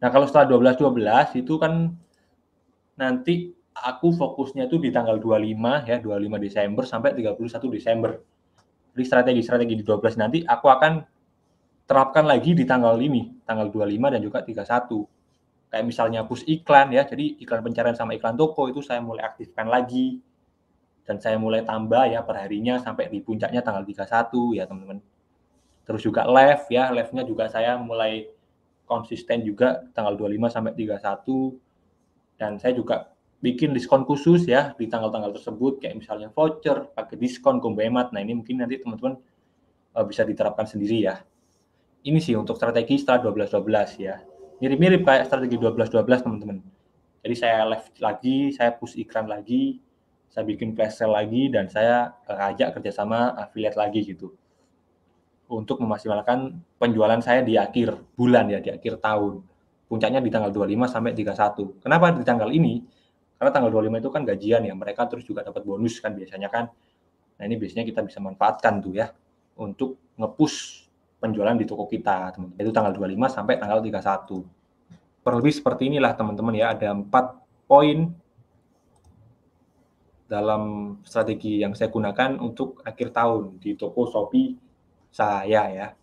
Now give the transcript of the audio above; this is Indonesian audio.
Nah, kalau setelah 12-12 itu kan nanti aku fokusnya itu di tanggal 25 ya, 25 Desember sampai 31 Desember. Jadi strategi-strategi di 12 nanti aku akan terapkan lagi di tanggal ini, tanggal 25 dan juga 31. Kayak misalnya push iklan ya, jadi iklan pencarian sama iklan toko itu saya mulai aktifkan lagi. Dan saya mulai tambah ya perharinya sampai di puncaknya tanggal 31 ya teman-teman. Terus juga live ya, live-nya juga saya mulai konsisten juga tanggal 25 sampai 31 dan saya juga bikin diskon khusus ya di tanggal-tanggal tersebut kayak misalnya voucher pakai diskon combo hemat nah ini mungkin nanti teman-teman uh, bisa diterapkan sendiri ya ini sih untuk strategi setelah 12-12 ya mirip-mirip kayak strategi 12-12 teman-teman jadi saya live lagi saya push iklan lagi saya bikin flash sale lagi dan saya uh, ajak kerjasama affiliate lagi gitu untuk memaksimalkan penjualan saya di akhir bulan ya, di akhir tahun. Puncaknya di tanggal 25 sampai 31. Kenapa di tanggal ini? Karena tanggal 25 itu kan gajian ya, mereka terus juga dapat bonus kan biasanya kan. Nah ini biasanya kita bisa manfaatkan tuh ya, untuk ngepus penjualan di toko kita, teman-teman. Itu tanggal 25 sampai tanggal 31. Perlebih seperti inilah teman-teman ya, ada empat poin dalam strategi yang saya gunakan untuk akhir tahun di toko Shopee saya ya